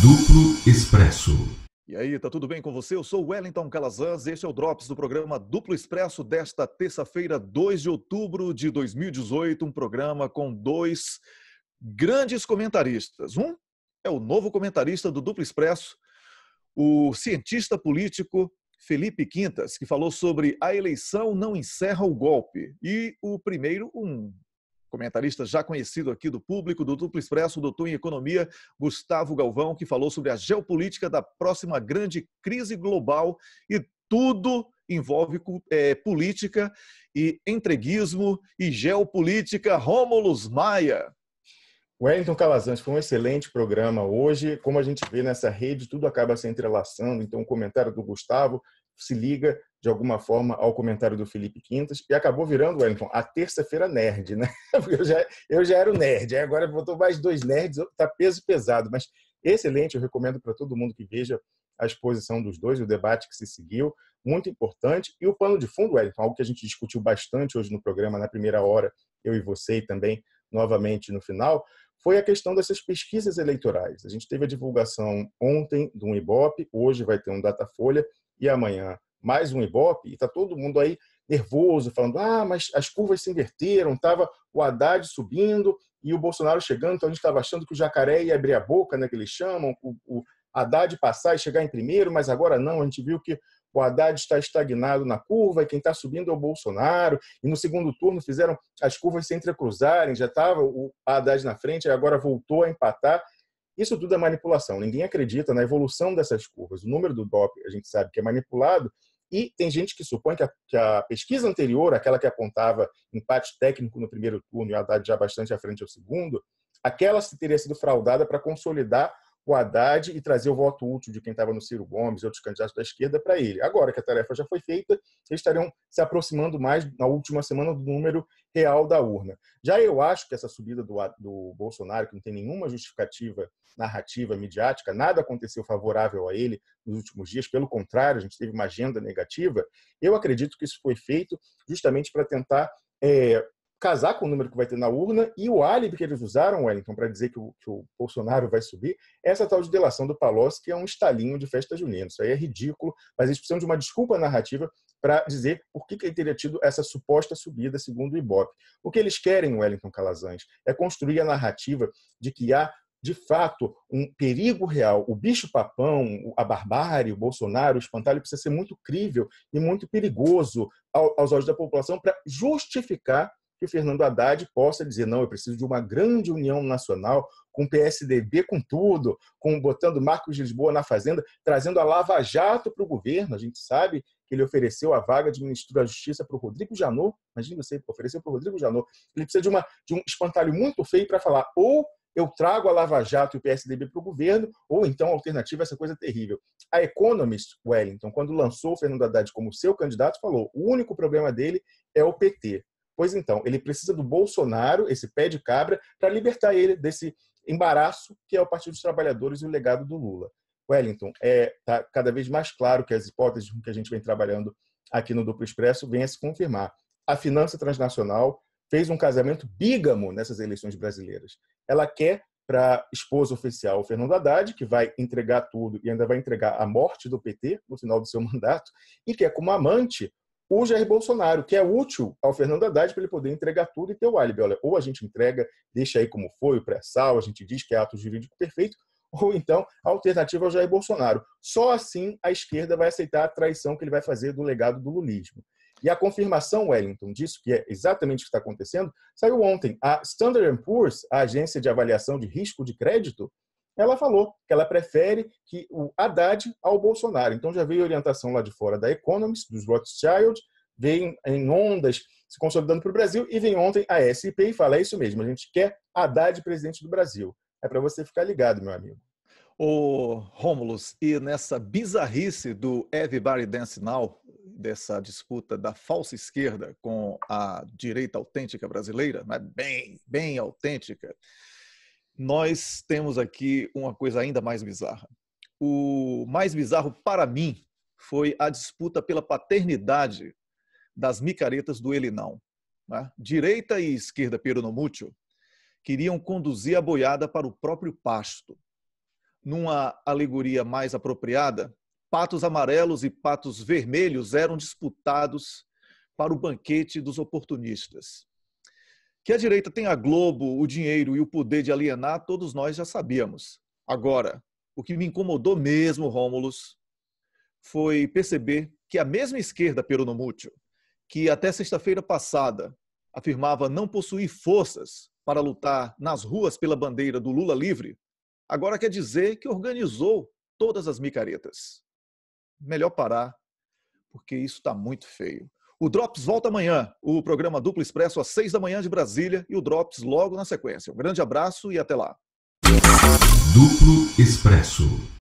Duplo Expresso. E aí, tá tudo bem com você? Eu sou Wellington Calazans, este é o Drops do programa Duplo Expresso desta terça-feira, 2 de outubro de 2018, um programa com dois grandes comentaristas. Um é o novo comentarista do Duplo Expresso, o cientista político Felipe Quintas, que falou sobre a eleição não encerra o golpe. E o primeiro, um comentarista já conhecido aqui do público, do Duplo Expresso, doutor em economia, Gustavo Galvão, que falou sobre a geopolítica da próxima grande crise global e tudo envolve é, política e entreguismo e geopolítica. Rômulos Maia. Wellington Calazans, foi um excelente programa hoje. Como a gente vê nessa rede, tudo acaba se entrelaçando. Então, o comentário do Gustavo se liga de alguma forma ao comentário do Felipe Quintas e acabou virando, Wellington, a terça-feira nerd, né? Eu já, eu já era o nerd, agora botou mais dois nerds, tá peso pesado, mas excelente, eu recomendo para todo mundo que veja a exposição dos dois, o debate que se seguiu, muito importante. E o pano de fundo, Wellington, algo que a gente discutiu bastante hoje no programa, na primeira hora, eu e você, e também novamente no final, foi a questão dessas pesquisas eleitorais. A gente teve a divulgação ontem de um IBOP, hoje vai ter um Datafolha, e amanhã mais um Ibope, e está todo mundo aí nervoso, falando: ah, mas as curvas se inverteram, estava o Haddad subindo e o Bolsonaro chegando, então a gente estava achando que o jacaré ia abrir a boca, né, que eles chamam, o, o Haddad passar e chegar em primeiro, mas agora não, a gente viu que o Haddad está estagnado na curva e quem está subindo é o Bolsonaro. E no segundo turno fizeram as curvas se entrecruzarem, já estava o Haddad na frente, agora voltou a empatar. Isso tudo é manipulação. Ninguém acredita na evolução dessas curvas. O número do DOP a gente sabe que é manipulado e tem gente que supõe que a, que a pesquisa anterior, aquela que apontava empate técnico no primeiro turno e a Haddad já bastante à frente ao segundo, aquela teria sido fraudada para consolidar o Haddad e trazer o voto útil de quem estava no Ciro Gomes e outros candidatos da esquerda para ele. Agora que a tarefa já foi feita, eles estariam se aproximando mais na última semana do número real da urna. Já eu acho que essa subida do, do Bolsonaro, que não tem nenhuma justificativa narrativa, midiática, nada aconteceu favorável a ele nos últimos dias, pelo contrário, a gente teve uma agenda negativa, eu acredito que isso foi feito justamente para tentar é, casar com o número que vai ter na urna e o álibi que eles usaram, Wellington, para dizer que o, que o, Bolsonaro vai subir, é essa tal de delação do Palocci, que é um estalinho de festa junina. Isso aí é ridículo, mas eles precisam de uma desculpa narrativa para dizer por que, que ele teria tido essa suposta subida, segundo o Ibope. O que eles querem, Wellington Calazans, é construir a narrativa de que há de fato, um perigo real. O bicho-papão, a barbárie, o Bolsonaro, o espantalho precisa ser muito crível e muito perigoso aos olhos da população para justificar que o Fernando Haddad possa dizer: não, eu preciso de uma grande união nacional com o PSDB, com tudo, com botando Marcos de Lisboa na Fazenda, trazendo a Lava Jato para o governo. A gente sabe que ele ofereceu a vaga de ministro da Justiça para o Rodrigo Janot. Imagina você, ofereceu para o Rodrigo Janot. Ele precisa de, uma, de um espantalho muito feio para falar: ou eu trago a Lava Jato e o PSDB para o governo, ou então a alternativa é essa coisa terrível. A Economist, Wellington, quando lançou o Fernando Haddad como seu candidato, falou: o único problema dele é o PT. Pois então, ele precisa do Bolsonaro, esse pé de cabra, para libertar ele desse embaraço que é o Partido dos Trabalhadores e o legado do Lula. Wellington, está é, tá cada vez mais claro que as hipóteses com que a gente vem trabalhando aqui no Duplo Expresso vêm a se confirmar. A finança transnacional fez um casamento bígamo nessas eleições brasileiras. Ela quer para esposa oficial Fernando Haddad, que vai entregar tudo e ainda vai entregar a morte do PT no final do seu mandato, e quer como amante o Jair Bolsonaro, que é útil ao Fernando Haddad para ele poder entregar tudo e ter o álibi. Olha, ou a gente entrega, deixa aí como foi, o pré-sal, a gente diz que é ato jurídico perfeito, ou então a alternativa é o Jair Bolsonaro. Só assim a esquerda vai aceitar a traição que ele vai fazer do legado do lulismo. E a confirmação, Wellington, disso, que é exatamente o que está acontecendo, saiu ontem. A Standard Poor's, a agência de avaliação de risco de crédito, ela falou que ela prefere que o Haddad ao Bolsonaro. Então já veio orientação lá de fora da Economist, dos Rothschild, vem em ondas se consolidando para o Brasil e vem ontem a SP e fala: é isso mesmo, a gente quer Haddad presidente do Brasil. É para você ficar ligado, meu amigo. O Romulus, e nessa bizarrice do Everybody Dance Now, dessa disputa da falsa esquerda com a direita autêntica brasileira, né? bem, bem autêntica, nós temos aqui uma coisa ainda mais bizarra. O mais bizarro para mim foi a disputa pela paternidade das micaretas do Ele Não. Né? Direita e esquerda peronomútil queriam conduzir a boiada para o próprio pasto. Numa alegoria mais apropriada, patos amarelos e patos vermelhos eram disputados para o banquete dos oportunistas. Que a direita tem a Globo, o dinheiro e o poder de alienar, todos nós já sabíamos. Agora, o que me incomodou mesmo, Rômulus, foi perceber que a mesma esquerda peronomútil, que até sexta-feira passada afirmava não possuir forças para lutar nas ruas pela bandeira do Lula livre, agora quer dizer que organizou todas as micaretas. Melhor parar, porque isso está muito feio. O Drops volta amanhã, o programa Duplo Expresso às seis da manhã de Brasília e o Drops logo na sequência. Um grande abraço e até lá. Duplo Expresso.